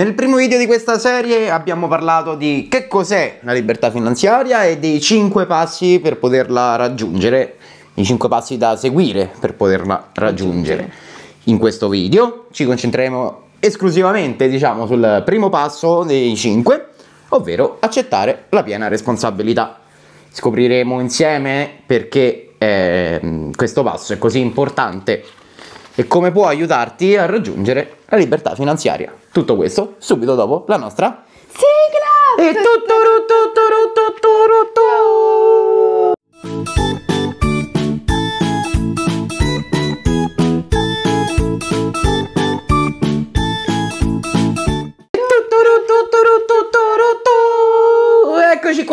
Nel primo video di questa serie abbiamo parlato di che cos'è la libertà finanziaria e dei 5 passi per poterla raggiungere, i 5 passi da seguire per poterla raggiungere. In questo video ci concentreremo esclusivamente diciamo, sul primo passo dei 5, ovvero accettare la piena responsabilità. Scopriremo insieme perché eh, questo passo è così importante e come può aiutarti a raggiungere la libertà finanziaria. Tutto questo subito dopo la nostra sigla! E tutto, tutto, tutto, tutto, tutto.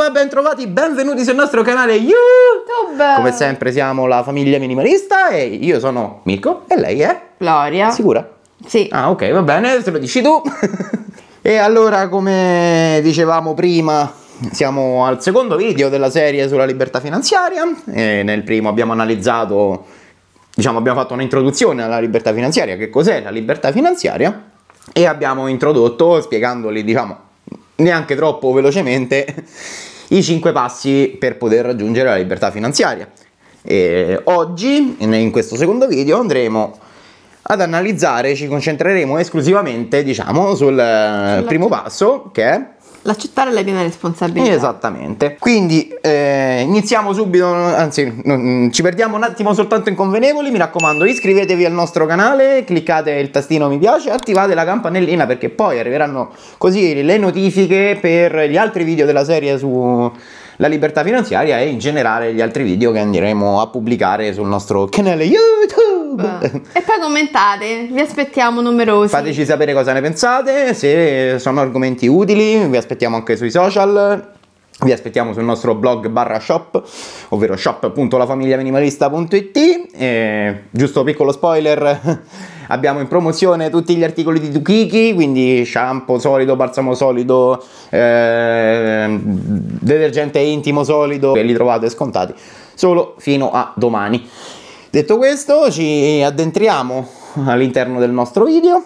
Ciao e bentrovati, benvenuti sul nostro canale YouTube. Come sempre siamo la famiglia minimalista e io sono Mirko e lei è? Gloria. Sicura? Sì. Ah ok, va bene, se lo dici tu. e allora come dicevamo prima siamo al secondo video della serie sulla libertà finanziaria e nel primo abbiamo analizzato, diciamo abbiamo fatto un'introduzione alla libertà finanziaria, che cos'è la libertà finanziaria e abbiamo introdotto spiegandoli diciamo neanche troppo velocemente i 5 passi per poter raggiungere la libertà finanziaria. E oggi, in questo secondo video, andremo ad analizzare, ci concentreremo esclusivamente, diciamo, sul primo passo che è l'accettare le piene responsabilità. Esattamente. Quindi eh, iniziamo subito, anzi no, mm, ci perdiamo un attimo soltanto in convenevoli, mi raccomando iscrivetevi al nostro canale, cliccate il tastino mi piace, attivate la campanellina perché poi arriveranno così le notifiche per gli altri video della serie sulla libertà finanziaria e in generale gli altri video che andremo a pubblicare sul nostro canale YouTube. E poi commentate, vi aspettiamo numerosi. Fateci sapere cosa ne pensate, se sono argomenti utili, vi aspettiamo anche sui social. Vi aspettiamo sul nostro blog barra shop, ovvero shop.lafamigliaminimalista.it. E, giusto piccolo spoiler, abbiamo in promozione tutti gli articoli di Tukiki, quindi shampoo solido, balsamo solido, eh, detergente intimo solido, e li trovate scontati solo fino a domani. Detto questo, ci addentriamo all'interno del nostro video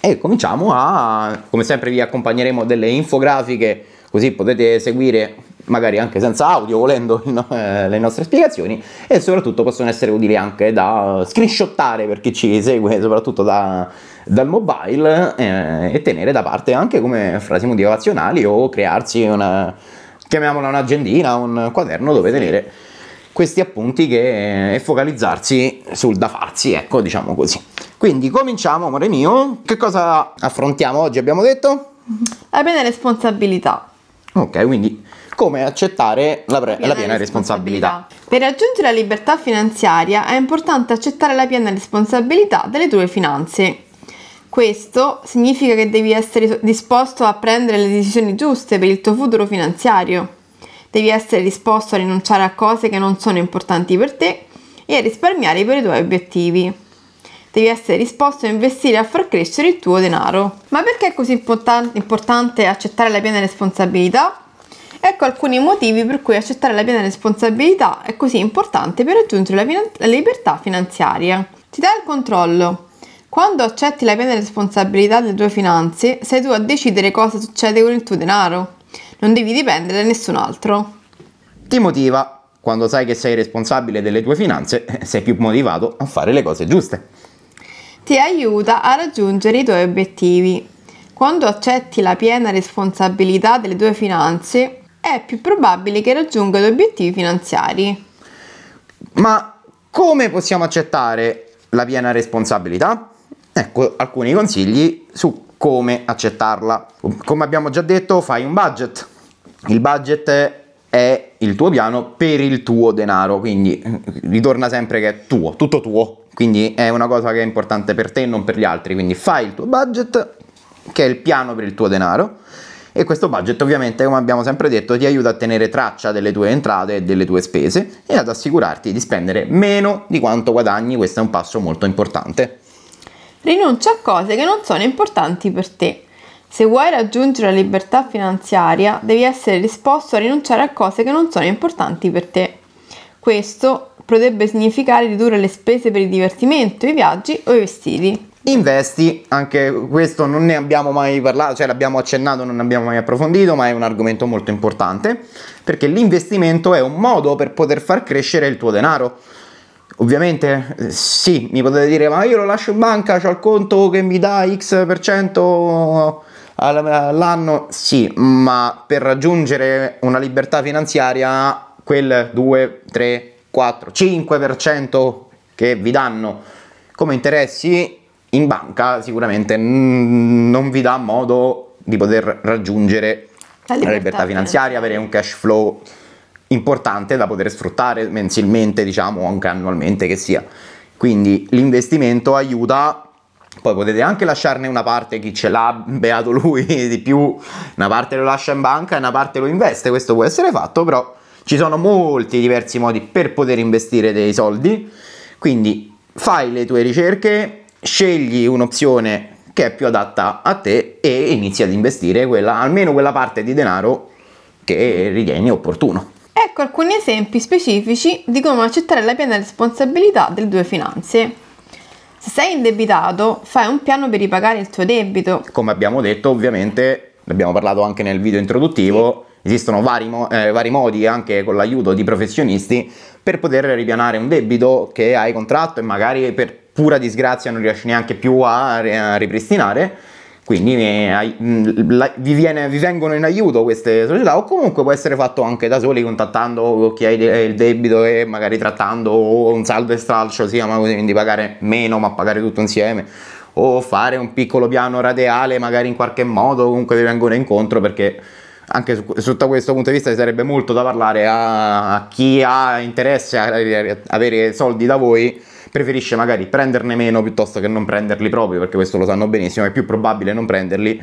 e cominciamo a, come sempre vi accompagneremo delle infografiche così potete seguire magari anche senza audio volendo no, eh, le nostre spiegazioni e soprattutto possono essere utili anche da screenshottare per chi ci segue soprattutto da, dal mobile eh, e tenere da parte anche come frasi motivazionali o crearsi una chiamiamola un'agendina, un quaderno dove tenere questi appunti che, e focalizzarsi sul da farsi, ecco diciamo così. Quindi cominciamo amore mio, che cosa affrontiamo oggi abbiamo detto? La piena responsabilità. Ok, quindi come accettare la, pre- piena, la piena responsabilità. responsabilità. Per raggiungere la libertà finanziaria è importante accettare la piena responsabilità delle tue finanze. Questo significa che devi essere disposto a prendere le decisioni giuste per il tuo futuro finanziario. Devi essere disposto a rinunciare a cose che non sono importanti per te e a risparmiare per i tuoi obiettivi devi essere disposto a investire e a far crescere il tuo denaro. Ma perché è così importante accettare la piena responsabilità? Ecco alcuni motivi per cui accettare la piena responsabilità è così importante per raggiungere la, fin- la libertà finanziaria. Ti dà il controllo, quando accetti la piena responsabilità delle tue finanze, sei tu a decidere cosa succede con il tuo denaro. Non devi dipendere da nessun altro. Ti motiva. Quando sai che sei responsabile delle tue finanze, sei più motivato a fare le cose giuste ti aiuta a raggiungere i tuoi obiettivi. Quando accetti la piena responsabilità delle tue finanze, è più probabile che raggiunga gli obiettivi finanziari. Ma come possiamo accettare la piena responsabilità? Ecco alcuni consigli su come accettarla. Come abbiamo già detto, fai un budget. Il budget è il tuo piano per il tuo denaro, quindi ritorna sempre che è tuo, tutto tuo. Quindi è una cosa che è importante per te e non per gli altri. Quindi fai il tuo budget, che è il piano per il tuo denaro. E questo budget ovviamente, come abbiamo sempre detto, ti aiuta a tenere traccia delle tue entrate e delle tue spese e ad assicurarti di spendere meno di quanto guadagni. Questo è un passo molto importante. Rinuncia a cose che non sono importanti per te. Se vuoi raggiungere la libertà finanziaria, devi essere disposto a rinunciare a cose che non sono importanti per te. Questo potrebbe significare ridurre le spese per il divertimento, i viaggi o i vestiti. Investi, anche questo non ne abbiamo mai parlato, cioè l'abbiamo accennato, non abbiamo mai approfondito, ma è un argomento molto importante, perché l'investimento è un modo per poter far crescere il tuo denaro. Ovviamente eh, sì, mi potete dire, ma io lo lascio in banca, ho il conto che mi dà X% per cento all'anno, sì, ma per raggiungere una libertà finanziaria quel 2, 3, 4, 5% che vi danno come interessi in banca sicuramente non vi dà modo di poter raggiungere la libertà, la libertà finanziaria, avere un cash flow importante da poter sfruttare mensilmente, diciamo, anche annualmente che sia. Quindi l'investimento aiuta, poi potete anche lasciarne una parte chi ce l'ha, beato lui di più, una parte lo lascia in banca e una parte lo investe, questo può essere fatto, però ci sono molti diversi modi per poter investire dei soldi, quindi fai le tue ricerche, scegli un'opzione che è più adatta a te e inizi ad investire quella, almeno quella parte di denaro che ritieni opportuno. Ecco alcuni esempi specifici di come accettare la piena responsabilità delle tue finanze. Se sei indebitato, fai un piano per ripagare il tuo debito. Come abbiamo detto, ovviamente, ne abbiamo parlato anche nel video introduttivo, sì Esistono vari, mo- eh, vari modi, anche con l'aiuto di professionisti, per poter ripianare un debito che hai contratto e magari per pura disgrazia non riesci neanche più a ripristinare quindi eh, mm, vi, viene, vi, vengono in aiuto queste società o comunque può essere fatto anche da soli contattando chi ha il debito e magari trattando un saldo e stralcio si chiama quindi pagare meno ma pagare tutto insieme o fare un piccolo piano radiale magari in qualche modo comunque vi vengono incontro perché anche sotto questo punto di vista ci sarebbe molto da parlare a, a chi ha interesse a, a avere soldi da voi preferisce magari prenderne meno piuttosto che non prenderli proprio perché questo lo sanno benissimo è più probabile non prenderli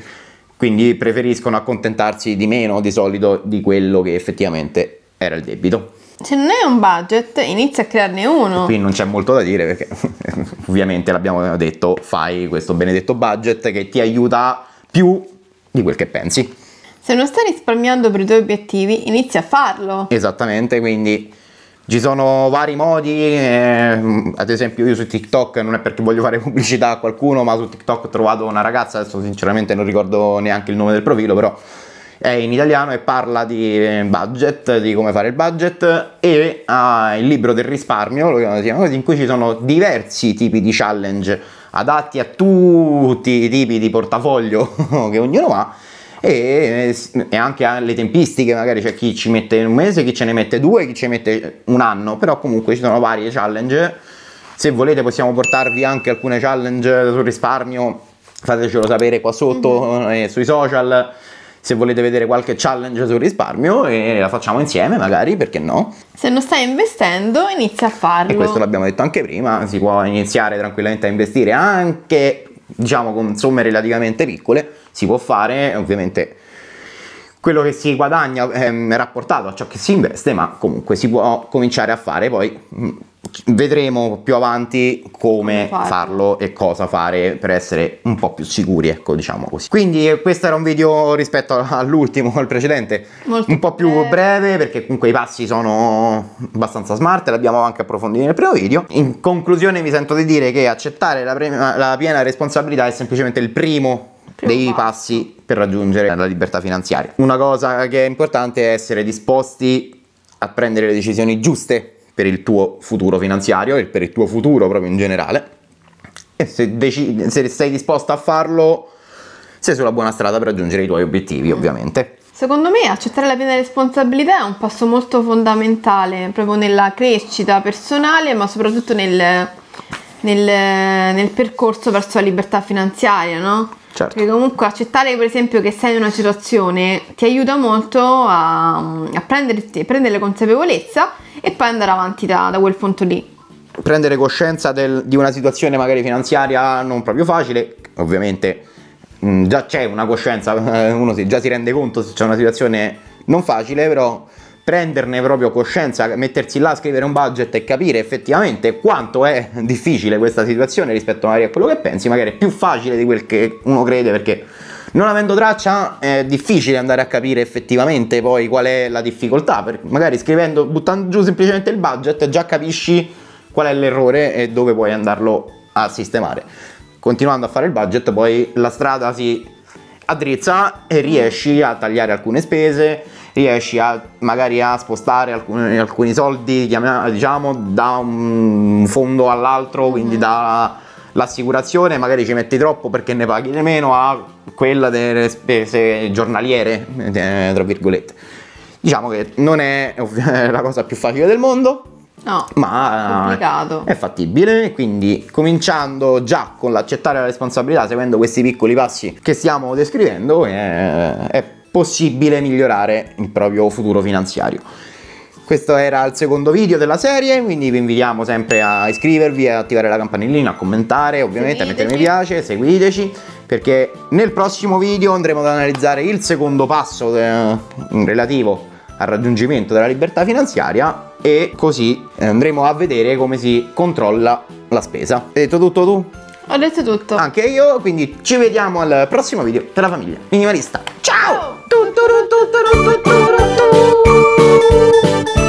quindi preferiscono accontentarsi di meno di solito di quello che effettivamente era il debito se non hai un budget, inizia a crearne uno. E qui non c'è molto da dire perché ovviamente l'abbiamo detto, fai questo benedetto budget che ti aiuta più di quel che pensi. Se non stai risparmiando per i tuoi obiettivi, inizia a farlo. Esattamente, quindi ci sono vari modi, eh, ad esempio io su TikTok, non è perché voglio fare pubblicità a qualcuno, ma su TikTok ho trovato una ragazza, adesso sinceramente non ricordo neanche il nome del profilo, però è in italiano e parla di eh, budget, di come fare il budget e ha il libro del risparmio, lo chiamano così, in cui ci sono diversi tipi di challenge adatti a tutti i tipi di portafoglio che ognuno ha e, eh, e anche alle tempistiche, magari c'è chi ci mette un mese, chi ce ne mette due, chi ce ne mette un anno, però comunque ci sono varie challenge. Se volete possiamo portarvi anche alcune challenge sul risparmio, fatecelo sapere qua sotto mm -hmm. sui social se volete vedere qualche challenge sul risparmio e eh, la facciamo insieme magari, perché no? Se non stai investendo, inizia a farlo. E questo l'abbiamo detto anche prima, si può iniziare tranquillamente a investire anche, diciamo, con somme relativamente piccole, si può fare, ovviamente quello che si guadagna ehm, è rapportato a ciò che si investe, ma comunque si può cominciare a fare, poi vedremo più avanti come, come farlo. e cosa fare per essere un po' più sicuri, ecco, diciamo così. Quindi eh, questo era un video rispetto all'ultimo, al precedente, Molto un po' più breve. breve perché comunque i passi sono abbastanza smart, l'abbiamo anche approfondito nel primo video. In conclusione mi sento di dire che accettare la, prima, la piena responsabilità è semplicemente il primo dei passi per raggiungere la libertà finanziaria. Una cosa che è importante è essere disposti a prendere le decisioni giuste per il tuo futuro finanziario e per il tuo futuro proprio in generale. E se, dec- se sei disposto a farlo, sei sulla buona strada per raggiungere i tuoi obiettivi, ovviamente. Secondo me accettare la piena responsabilità è un passo molto fondamentale proprio nella crescita personale, ma soprattutto nel, nel, nel percorso verso la libertà finanziaria, no? Certo. Perché comunque accettare per esempio che sei in una situazione ti aiuta molto a, a, prenderti, prendere consapevolezza e poi andare avanti da, da quel punto lì. Prendere coscienza del, di una situazione magari finanziaria non proprio facile, ovviamente mh, mm, già c'è una coscienza, uno si, già si rende conto se c'è una situazione non facile, però prenderne proprio coscienza, mettersi là a scrivere un budget e capire effettivamente quanto è difficile questa situazione rispetto magari a quello che pensi, magari è più facile di quel che uno crede perché non avendo traccia è difficile andare a capire effettivamente poi qual è la difficoltà, perché magari scrivendo, buttando giù semplicemente il budget già capisci qual è l'errore e dove puoi andarlo a sistemare. Continuando a fare il budget poi la strada si addrizza e riesci a tagliare alcune spese, riesci a magari a spostare alcuni, alcuni soldi diciamo da un fondo all'altro quindi mhm. dall'assicurazione magari ci metti troppo perché ne paghi di meno a quella delle spese giornaliere eh, tra virgolette diciamo che non è la cosa più facile del mondo No, ma è, è fattibile, quindi cominciando già con l'accettare la responsabilità, seguendo questi piccoli passi che stiamo descrivendo, eh, è, è possibile migliorare il proprio futuro finanziario. Questo era il secondo video della serie, quindi vi invitiamo sempre a iscrivervi, a attivare la campanellina, a commentare, ovviamente seguiteci. a mettere mi piace, seguiteci, perché nel prossimo video andremo ad analizzare il secondo passo eh, relativo al raggiungimento della libertà finanziaria e così andremo a vedere come si controlla la spesa. Hai detto tutto tu? Ho detto tutto. Anche io, quindi ci vediamo al prossimo video la famiglia minimalista. Ciao! Tut, tut, tut, tu. tut, tut, tut.